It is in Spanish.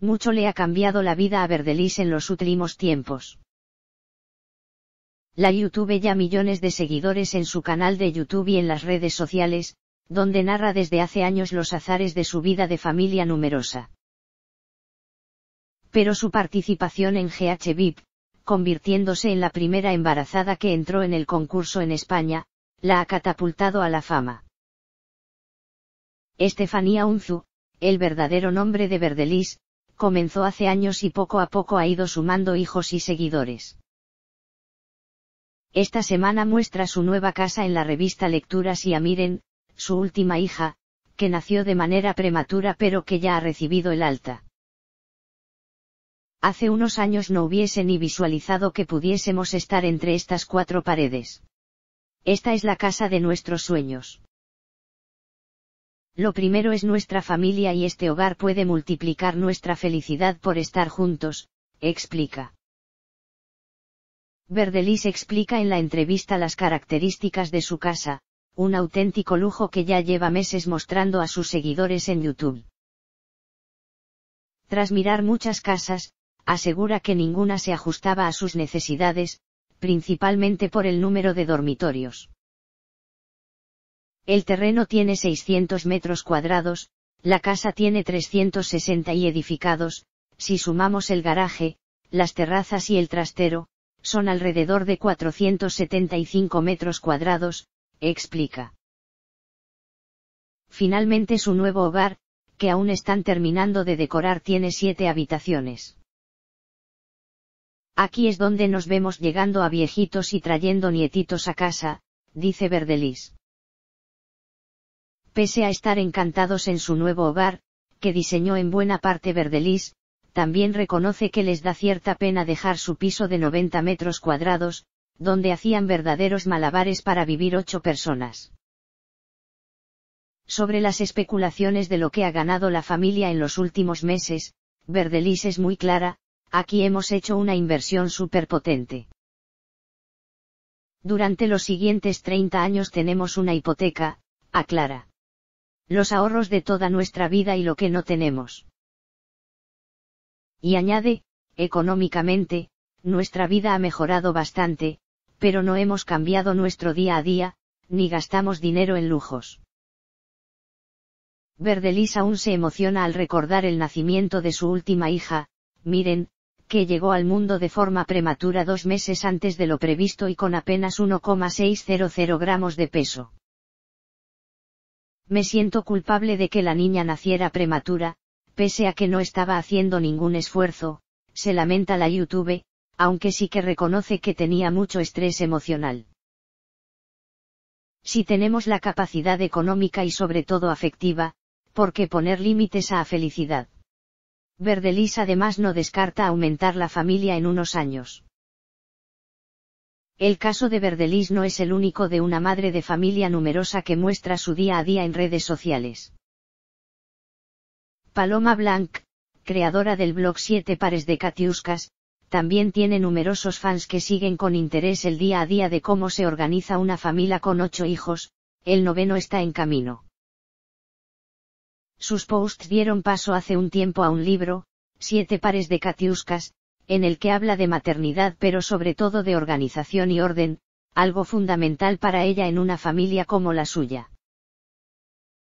mucho le ha cambiado la vida a Verdelis en los últimos tiempos. La YouTube ya millones de seguidores en su canal de YouTube y en las redes sociales, donde narra desde hace años los azares de su vida de familia numerosa. Pero su participación en GHVIP, convirtiéndose en la primera embarazada que entró en el concurso en España, la ha catapultado a la fama. Estefanía Unzu, el verdadero nombre de Verdelis, comenzó hace años y poco a poco ha ido sumando hijos y seguidores. Esta semana muestra su nueva casa en la revista Lecturas y a Miren, su última hija, que nació de manera prematura pero que ya ha recibido el alta. Hace unos años no hubiese ni visualizado que pudiésemos estar entre estas cuatro paredes. Esta es la casa de nuestros sueños. Lo primero es nuestra familia y este hogar puede multiplicar nuestra felicidad por estar juntos, explica. Verdelis explica en la entrevista las características de su casa, un auténtico lujo que ya lleva meses mostrando a sus seguidores en YouTube. Tras mirar muchas casas, asegura que ninguna se ajustaba a sus necesidades, principalmente por el número de dormitorios. El terreno tiene 600 metros cuadrados, la casa tiene 360 y edificados, si sumamos el garaje, las terrazas y el trastero, son alrededor de 475 metros cuadrados, explica. Finalmente su nuevo hogar, que aún están terminando de decorar, tiene siete habitaciones. Aquí es donde nos vemos llegando a viejitos y trayendo nietitos a casa, dice Verdelis. Pese a estar encantados en su nuevo hogar, que diseñó en buena parte Verdelis, también reconoce que les da cierta pena dejar su piso de 90 metros cuadrados, donde hacían verdaderos malabares para vivir ocho personas. Sobre las especulaciones de lo que ha ganado la familia en los últimos meses, Verdelis es muy clara, aquí hemos hecho una inversión superpotente. Durante los siguientes 30 años tenemos una hipoteca, aclara los ahorros de toda nuestra vida y lo que no tenemos. Y añade, económicamente, nuestra vida ha mejorado bastante, pero no hemos cambiado nuestro día a día, ni gastamos dinero en lujos. Verdelis aún se emociona al recordar el nacimiento de su última hija, Miren, que llegó al mundo de forma prematura dos meses antes de lo previsto y con apenas 1,600 gramos de peso. Me siento culpable de que la niña naciera prematura, pese a que no estaba haciendo ningún esfuerzo, se lamenta la YouTube, aunque sí que reconoce que tenía mucho estrés emocional. Si tenemos la capacidad económica y sobre todo afectiva, ¿por qué poner límites a la felicidad? Verdelis además no descarta aumentar la familia en unos años. El caso de Verdelis no es el único de una madre de familia numerosa que muestra su día a día en redes sociales. Paloma Blanc, creadora del blog Siete pares de Katiuskas, también tiene numerosos fans que siguen con interés el día a día de cómo se organiza una familia con ocho hijos, el noveno está en camino. Sus posts dieron paso hace un tiempo a un libro, Siete pares de Katiuskas, en el que habla de maternidad pero sobre todo de organización y orden, algo fundamental para ella en una familia como la suya.